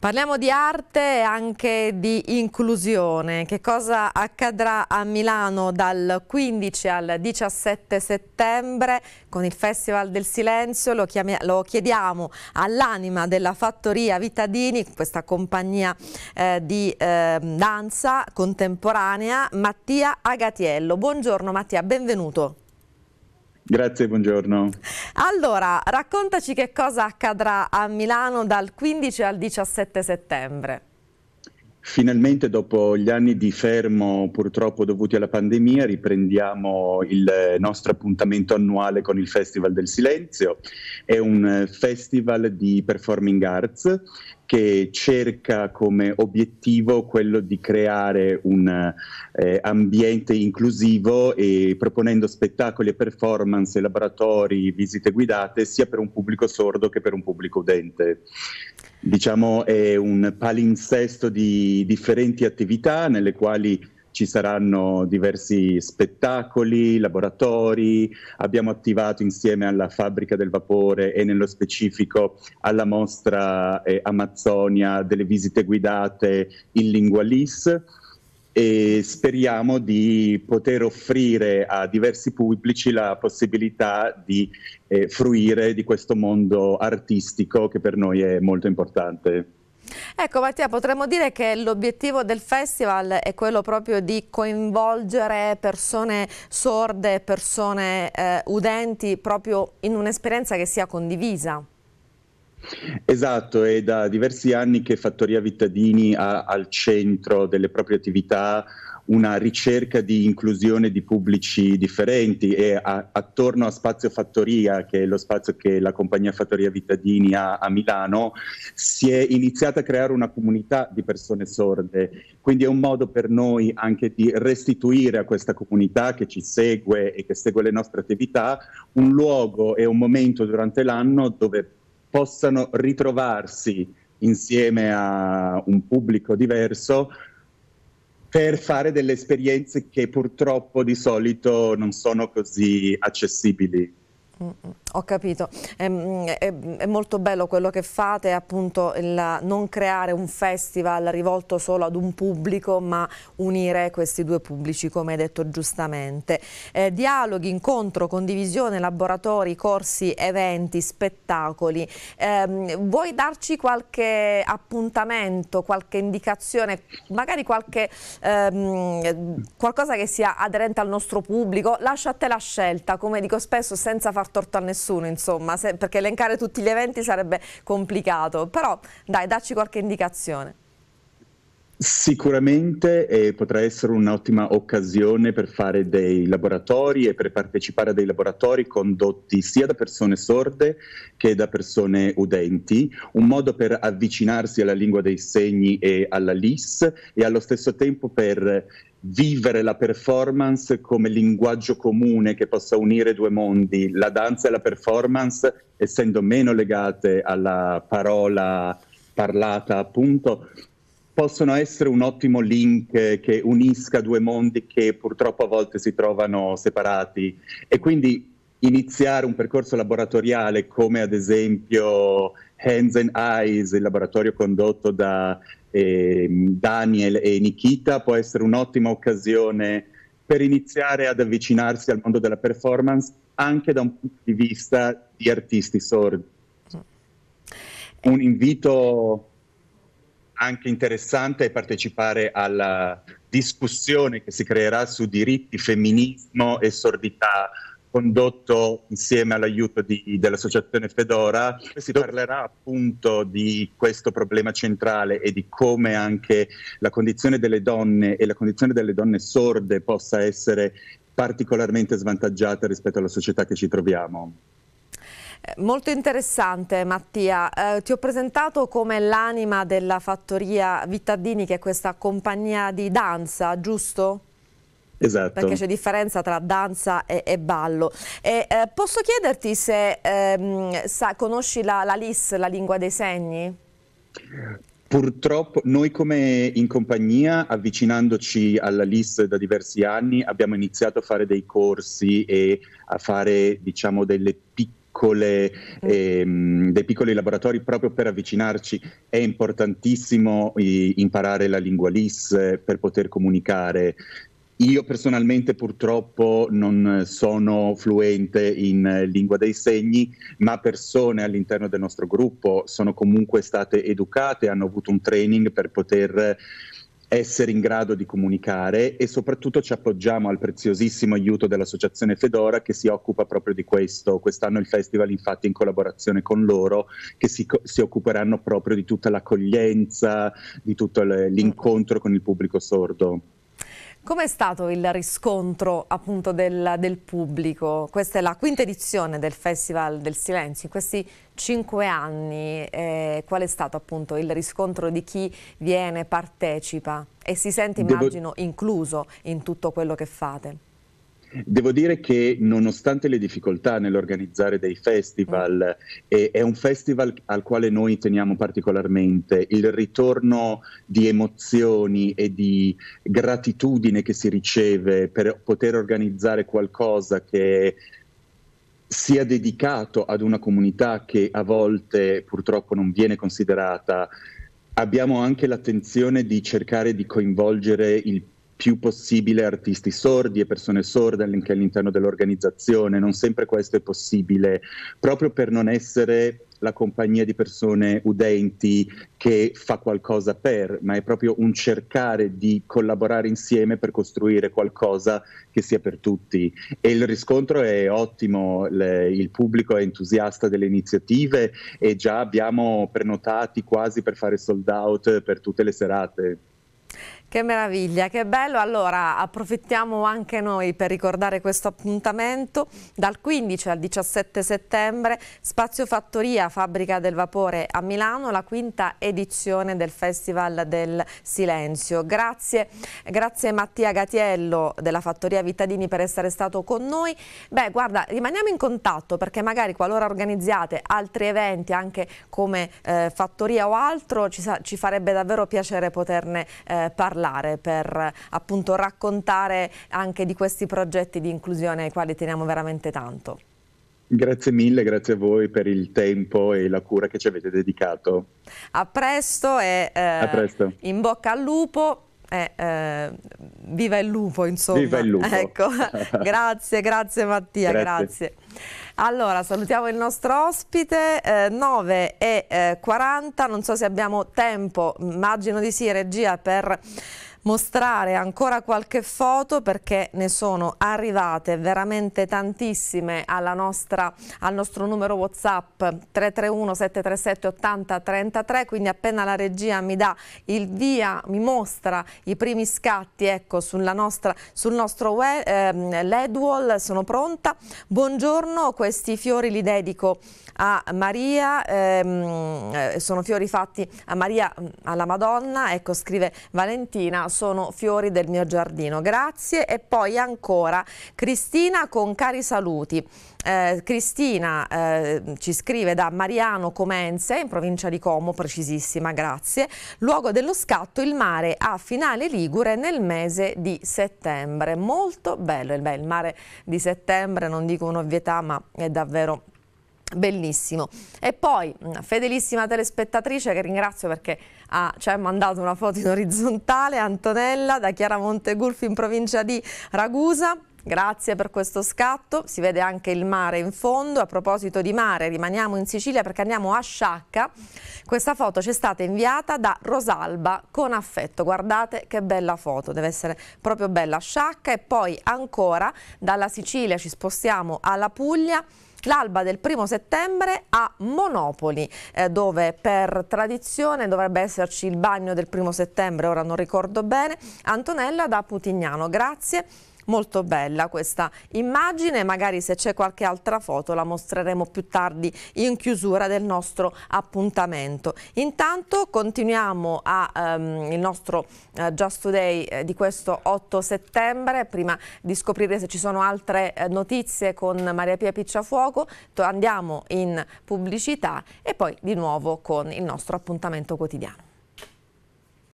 Parliamo di arte e anche di inclusione. Che cosa accadrà a Milano dal 15 al 17 settembre con il Festival del Silenzio? Lo, lo chiediamo all'anima della Fattoria Vitadini, questa compagnia eh, di eh, danza contemporanea, Mattia Agatiello. Buongiorno Mattia, benvenuto. Grazie, buongiorno. Allora, raccontaci che cosa accadrà a Milano dal 15 al 17 settembre. Finalmente dopo gli anni di fermo purtroppo dovuti alla pandemia riprendiamo il nostro appuntamento annuale con il Festival del Silenzio, è un festival di performing arts che cerca come obiettivo quello di creare un eh, ambiente inclusivo e proponendo spettacoli e performance, laboratori, visite guidate sia per un pubblico sordo che per un pubblico udente. Diciamo è un palinsesto di differenti attività nelle quali ci saranno diversi spettacoli, laboratori, abbiamo attivato insieme alla fabbrica del vapore e nello specifico alla mostra eh, Amazzonia delle visite guidate in lingua LIS e speriamo di poter offrire a diversi pubblici la possibilità di eh, fruire di questo mondo artistico che per noi è molto importante. Ecco Mattia, potremmo dire che l'obiettivo del festival è quello proprio di coinvolgere persone sorde, persone eh, udenti, proprio in un'esperienza che sia condivisa. Esatto, è da diversi anni che Fattoria Vittadini ha al centro delle proprie attività una ricerca di inclusione di pubblici differenti e a, attorno a Spazio Fattoria, che è lo spazio che la compagnia Fattoria Vitadini ha a Milano, si è iniziata a creare una comunità di persone sorde. Quindi è un modo per noi anche di restituire a questa comunità che ci segue e che segue le nostre attività un luogo e un momento durante l'anno dove possano ritrovarsi insieme a un pubblico diverso per fare delle esperienze che purtroppo di solito non sono così accessibili Mm, mm. Ho capito, è, mm, è, è, molto bello quello che fate, appunto il, non creare un festival rivolto solo ad un pubblico ma unire questi due pubblici come hai detto giustamente. Eh, dialoghi, incontro, condivisione, laboratori, corsi, eventi, spettacoli. Eh, vuoi darci qualche appuntamento, qualche indicazione, magari qualche, ehm, qualcosa che sia aderente al nostro pubblico? Lascia a te la scelta, come dico spesso, senza far torto a nessuno, insomma, se, perché elencare tutti gli eventi sarebbe complicato. Però dai, dacci qualche indicazione. Sicuramente eh, potrà essere un'ottima occasione per fare dei laboratori e per partecipare a dei laboratori condotti sia da persone sorde che da persone udenti, un modo per avvicinarsi alla lingua dei segni e alla LIS e allo stesso tempo per vivere la performance come linguaggio comune che possa unire due mondi, la danza e la performance essendo meno legate alla parola parlata appunto, possono essere un ottimo link che unisca due mondi che purtroppo a volte si trovano separati e quindi iniziare un percorso laboratoriale come ad esempio Hands and Eyes, il laboratorio condotto da eh, Daniel e Nikita, può essere un'ottima occasione per iniziare ad avvicinarsi al mondo della performance anche da un punto di vista di artisti sordi. Mm. Un invito anche interessante è partecipare alla discussione che si creerà su diritti, femminismo e sordità condotto insieme all'aiuto di, dell'associazione Fedora, si parlerà appunto di questo problema centrale e di come anche la condizione delle donne e la condizione delle donne sorde possa essere particolarmente svantaggiata rispetto alla società che ci troviamo. Eh, molto interessante Mattia, eh, ti ho presentato come l'anima della fattoria Vittadini che è questa compagnia di danza, giusto? Esatto. Perché c'è differenza tra danza e, e ballo. E, eh, posso chiederti se ehm, sa, conosci la, la LIS, la lingua dei segni? Purtroppo noi come in compagnia, avvicinandoci alla LIS da diversi anni, abbiamo iniziato a fare dei corsi e a fare diciamo delle piccole, mm. ehm, dei piccoli laboratori proprio per avvicinarci. È importantissimo eh, imparare la lingua LIS per poter comunicare io personalmente purtroppo non sono fluente in eh, lingua dei segni, ma persone all'interno del nostro gruppo sono comunque state educate, hanno avuto un training per poter essere in grado di comunicare e soprattutto ci appoggiamo al preziosissimo aiuto dell'associazione Fedora che si occupa proprio di questo. Quest'anno il festival infatti in collaborazione con loro che si, si occuperanno proprio di tutta l'accoglienza, di tutto l'incontro con il pubblico sordo. Com'è stato il riscontro appunto del, del, pubblico? Questa è la quinta edizione del Festival del Silenzio. In questi cinque anni eh, qual è stato appunto il riscontro di chi viene, partecipa e si sente immagino incluso in tutto quello che fate? Devo dire che nonostante le difficoltà nell'organizzare dei festival, mm. è un festival al quale noi teniamo particolarmente, il ritorno di emozioni e di gratitudine che si riceve per poter organizzare qualcosa che sia dedicato ad una comunità che a volte purtroppo non viene considerata. Abbiamo anche l'attenzione di cercare di coinvolgere il più possibile artisti sordi e persone sorde anche all'interno dell'organizzazione. Non sempre questo è possibile, proprio per non essere la compagnia di persone udenti che fa qualcosa per, ma è proprio un cercare di collaborare insieme per costruire qualcosa che sia per tutti. E il riscontro è ottimo, le, il pubblico è entusiasta delle iniziative e già abbiamo prenotati quasi per fare sold out per tutte le serate. Che meraviglia, che bello. Allora approfittiamo anche noi per ricordare questo appuntamento. Dal 15 al 17 settembre Spazio Fattoria, fabbrica del vapore a Milano, la quinta edizione del Festival del Silenzio. Grazie, grazie Mattia Gatiello della Fattoria Vittadini per essere stato con noi. Beh, guarda, rimaniamo in contatto perché magari qualora organizziate altri eventi anche come eh, Fattoria o altro, ci, ci, farebbe davvero piacere poterne eh, parlare parlare, per appunto raccontare anche di questi progetti di inclusione ai quali teniamo veramente tanto. Grazie mille, grazie a voi per il tempo e la cura che ci avete dedicato. A presto e eh, a presto. in bocca al lupo. Eh, eh, viva il lupo, insomma. Viva il lupo. Ecco. grazie, grazie Mattia, grazie. grazie. Allora, salutiamo il nostro ospite, eh, 9 e 40, eh, non so se abbiamo tempo, immagino di sì, regia, per mostrare ancora qualche foto perché ne sono arrivate veramente tantissime nostra, al nostro numero Whatsapp 331 737 80 33, quindi appena la regia mi dà il via, mi mostra i primi scatti ecco, nostra, sul nostro web, eh, LED wall, sono pronta. Buongiorno, questi fiori li dedico a Maria, ehm, eh, sono fiori fatti a Maria, alla Madonna, ecco scrive Valentina sono fiori del mio giardino. Grazie e poi ancora Cristina con cari saluti. Eh, Cristina eh, ci scrive da Mariano Comense, in provincia di Como, precisissima, grazie. Luogo dello scatto, il mare a finale Ligure nel mese di settembre. Molto bello, il mare di settembre, non dico un'ovvietà, ma è davvero bello. Bellissimo. E poi una mm, fedelissima telespettatrice che ringrazio perché ha, ci ha mandato una foto in orizzontale, Antonella da Chiaramonte Gulfi in provincia di Ragusa. Grazie per questo scatto, si vede anche il mare in fondo. A proposito di mare, rimaniamo in Sicilia perché andiamo a Sciacca. Questa foto ci è stata inviata da Rosalba con affetto. Guardate che bella foto, deve essere proprio bella Sciacca. E poi ancora dalla Sicilia ci spostiamo alla Puglia l'alba del primo settembre a Monopoli, eh, dove per tradizione dovrebbe esserci il bagno del primo settembre, ora non ricordo bene. Antonella da Putignano, grazie molto bella questa immagine, magari se c'è qualche altra foto la mostreremo più tardi in chiusura del nostro appuntamento. Intanto continuiamo al ehm, il nostro eh, Just Today eh, di questo 8 settembre, prima di scoprire se ci sono altre eh, notizie con Maria Pia Picciafuoco, andiamo in pubblicità e poi di nuovo con il nostro appuntamento quotidiano.